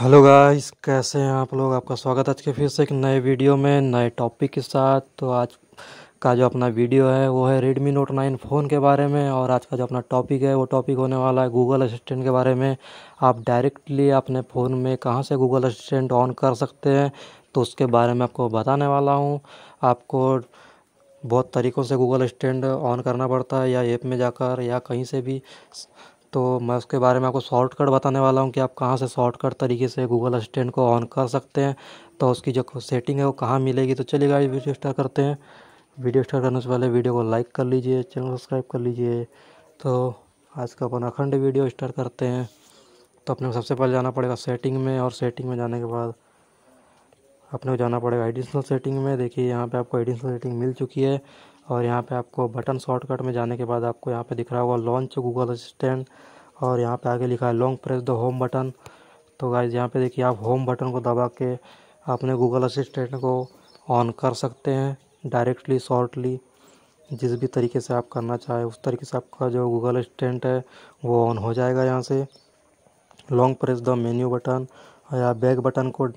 hello guys कैसे हैं आप लोग आपका स्वागत है आज के फिर से एक नए वीडियो में नए टॉपिक के साथ तो आज का जो अपना वीडियो है वो है रेडमी नोट नाइन फ़ोन के बारे में और आज का जो अपना टॉपिक है वो टॉपिक होने वाला है गूगल असिस्टेंट के बारे में आप डायरेक्टली अपने फ़ोन में कहाँ से गूगल असिस्टेंट ऑन कर सकते हैं तो उसके बारे में आपको बताने वाला हूँ आपको बहुत तरीक़ों से गूगल असिस्टेंट ऑन करना पड़ता है या ऐप में जाकर या कहीं से भी तो मैं उसके बारे में आपको शॉर्टकट बताने वाला हूँ कि आप कहाँ से शॉर्टकट तरीके से गूगल असिस्टेंट को ऑन कर सकते हैं तो उसकी जो सेटिंग है वो कहाँ मिलेगी तो चलिए गाइस वीडियो स्टार्ट करते हैं वीडियो स्टार्ट करने से पहले वीडियो को लाइक कर लीजिए चैनल सब्सक्राइब कर लीजिए तो आज का अपन अखंड वीडियो स्टार्ट करते हैं तो अपने सबसे पहले जाना पड़ेगा सेटिंग में और सेटिंग में जाने के बाद अपने को जाना पड़ेगा एडिशनल सेटिंग में देखिए यहाँ पे आपको एडिशनल सेटिंग मिल चुकी है और यहाँ पे आपको बटन शॉर्टकट में जाने के बाद आपको यहाँ पे दिख रहा होगा लॉन्च गूगल असिस्टेंट और यहाँ पे आगे लिखा है long press the home button तो गाइज यहाँ पे देखिए आप होम बटन को दबा के अपने गूगल असिस्टेंट को ऑन कर सकते हैं डायरेक्टली शॉर्टली जिस भी तरीके से आप करना चाहें उस तरीके से आपका जो गूगल असिस्टेंट है वो ऑन हो जाएगा यहाँ से long press the menu button या बैक बटन को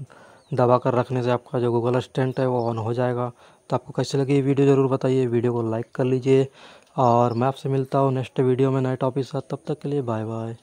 दबा कर रखने से आपका जो गूगल असिस्टेंट है वो ऑन हो जाएगा तो आपको कैसे लगी ये वीडियो ज़रूर बताइए वीडियो को लाइक कर लीजिए और मैं आपसे मिलता हूँ नेक्स्ट वीडियो में नए टॉपिक साथ तब तक के लिए बाय बाय